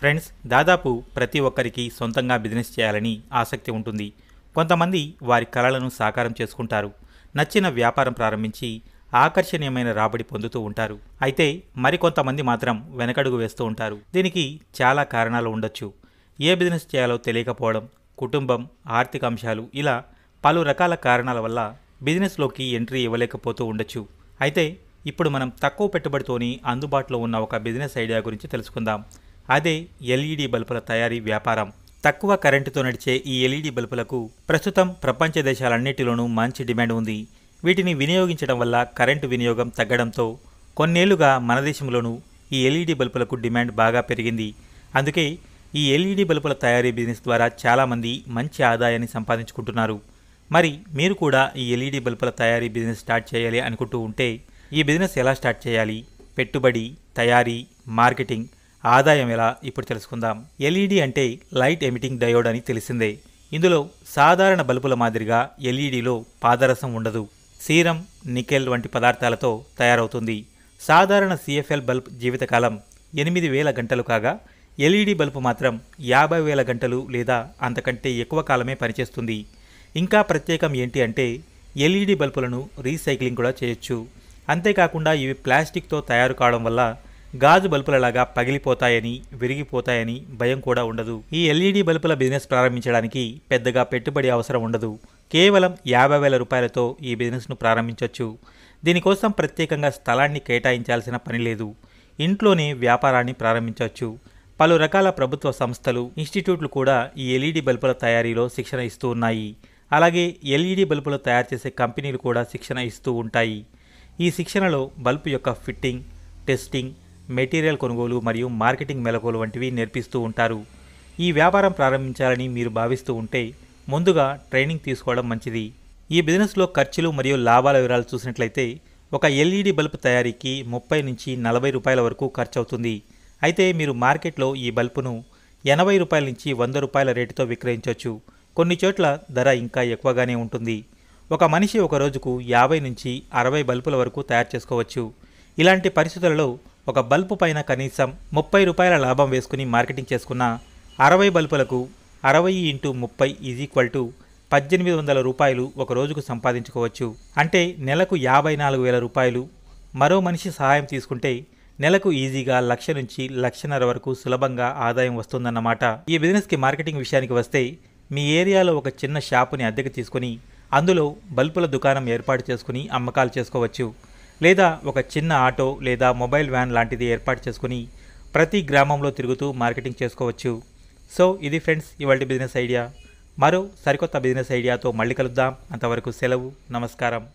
friends దాదాపు ప్రతి ఒక్కరికి సొంతంగా బిజినెస్ చేయాలని ఆసక్తి ఉంటుంది కొంతమంది వారి కళలను సాకారం చేసుకుంటారు నచ్చిన వ్యాపారం ప్రారంభించి ఆకర్షణీయమైన రాబడి పొందుతూ ఉంటారు అయితే మరికొంతమంది మాత్రం వెనకడుగు వేస్తూ ఉంటారు దీనికి చాలా కారణాలు ఉండొచ్చు ఏ బిజినెస్ చేయాలో తెలియకపోవడం కుటుంబం ఆర్థిక అంశాలు ఇలా పలు రకాల కారణాల వల్ల బిజినెస్లోకి ఎంట్రీ ఇవ్వలేకపోతూ ఉండొచ్చు అయితే ఇప్పుడు మనం తక్కువ పెట్టుబడితోని అందుబాటులో ఉన్న ఒక బిజినెస్ ఐడియా గురించి తెలుసుకుందాం అదే ఎల్ఈడి బల్బుల తయారీ వ్యాపారం తక్కువ కరెంటుతో నడిచే ఈ ఎల్ఈడి బల్బులకు ప్రస్తుతం ప్రపంచ దేశాలన్నిటిలోనూ మంచి డిమాండ్ ఉంది వీటిని వినియోగించడం వల్ల కరెంటు వినియోగం తగ్గడంతో కొన్నేళ్లుగా మన దేశంలోనూ ఈ ఎల్ఈడి బల్బులకు డిమాండ్ బాగా పెరిగింది అందుకే ఈ ఎల్ఈడి బల్బుల తయారీ బిజినెస్ ద్వారా చాలామంది మంచి ఆదాయాన్ని సంపాదించుకుంటున్నారు మరి మీరు కూడా ఈ ఎల్ఈడి బల్బుల తయారీ బిజినెస్ స్టార్ట్ చేయాలి అనుకుంటూ ఉంటే ఈ బిజినెస్ ఎలా స్టార్ట్ చేయాలి పెట్టుబడి తయారీ మార్కెటింగ్ ఆదాయం ఎలా ఇప్పుడు తెలుసుకుందాం ఎల్ఈడి అంటే లైట్ ఎమిటింగ్ డయోడ్ అని తెలిసిందే ఇందులో సాధారణ బల్బుల మాదిరిగా ఎల్ఈడిలో పాదరసం ఉండదు సీరం నికెల్ వంటి పదార్థాలతో తయారవుతుంది సాధారణ సిఎఫ్ఎల్ బల్బ్ జీవితకాలం ఎనిమిది వేల గంటలు కాగా ఎల్ఈడి బల్బు మాత్రం యాభై వేల గంటలు లేదా అంతకంటే ఎక్కువ కాలమే పనిచేస్తుంది ఇంకా ప్రత్యేకం ఏంటి అంటే ఎల్ఈడి బల్బులను రీసైక్లింగ్ కూడా చేయొచ్చు అంతేకాకుండా ఇవి ప్లాస్టిక్తో తయారు కావడం వల్ల గాజు లాగా పగిలిపోతాయని విరిగిపోతాయని భయం కూడా ఉండదు ఈ ఎల్ఈడి బల్బుల బిజినెస్ ప్రారంభించడానికి పెద్దగా పెట్టుబడి అవసరం ఉండదు కేవలం యాభై వేల రూపాయలతో ఈ బిజినెస్ను ప్రారంభించవచ్చు దీనికోసం ప్రత్యేకంగా స్థలాన్ని కేటాయించాల్సిన పని లేదు ఇంట్లోనే వ్యాపారాన్ని ప్రారంభించవచ్చు పలు రకాల ప్రభుత్వ సంస్థలు ఇన్స్టిట్యూట్లు కూడా ఈ ఎల్ఈడి బల్బుల తయారీలో శిక్షణ ఇస్తూ ఉన్నాయి అలాగే ఎల్ఈడి బల్పులు తయారు చేసే కంపెనీలు కూడా శిక్షణ ఇస్తూ ఉంటాయి ఈ శిక్షణలో బల్బు యొక్క ఫిట్టింగ్ టెస్టింగ్ మెటీరియల్ కొనుగోలు మరియు మార్కెటింగ్ మెలకువలు వంటివి నేర్పిస్తూ ఉంటారు ఈ వ్యాపారం ప్రారంభించాలని మీరు భావిస్తూ ఉంటే ముందుగా ట్రైనింగ్ తీసుకోవడం మంచిది ఈ బిజినెస్లో ఖర్చులు మరియు లాభాల వివరాలు చూసినట్లయితే ఒక ఎల్ఈడి బల్బ్ తయారీకి ముప్పై నుంచి నలభై రూపాయల వరకు ఖర్చు అవుతుంది అయితే మీరు మార్కెట్లో ఈ బల్బును ఎనభై రూపాయల నుంచి వంద రూపాయల రేటుతో విక్రయించవచ్చు కొన్ని చోట్ల ధర ఇంకా ఎక్కువగానే ఉంటుంది ఒక మనిషి ఒక రోజుకు యాభై నుంచి అరవై బల్బుల వరకు తయారు చేసుకోవచ్చు ఇలాంటి పరిస్థితులలో ఒక బల్బు పైన కనీసం ముప్పై రూపాయల లాభం వేసుకుని మార్కెటింగ్ చేసుకున్న అరవై బల్బులకు అరవై ఇంటూ ముప్పై ఈజ్ ఈక్వల్ టు పద్దెనిమిది వందల రూపాయలు ఒక రోజుకు సంపాదించుకోవచ్చు అంటే నెలకు యాభై నాలుగు వేల రూపాయలు మరో మనిషి సహాయం తీసుకుంటే నెలకు ఈజీగా లక్ష నుంచి లక్షన్నర వరకు సులభంగా ఆదాయం వస్తుందన్నమాట ఈ బిజినెస్కి మార్కెటింగ్ విషయానికి వస్తే మీ ఏరియాలో ఒక చిన్న షాపుని అద్దెకు తీసుకుని అందులో బల్బుల దుకాణం ఏర్పాటు చేసుకుని అమ్మకాలు చేసుకోవచ్చు లేదా ఒక చిన్న ఆటో లేదా మొబైల్ వ్యాన్ లాంటిది ఏర్పాటు చేసుకుని ప్రతి గ్రామంలో తిరుగుతూ మార్కెటింగ్ చేసుకోవచ్చు సో ఇది ఫ్రెండ్స్ ఇవాళ బిజినెస్ ఐడియా మరో సరికొత్త బిజినెస్ ఐడియాతో మళ్ళీ కలుద్దాం అంతవరకు సెలవు నమస్కారం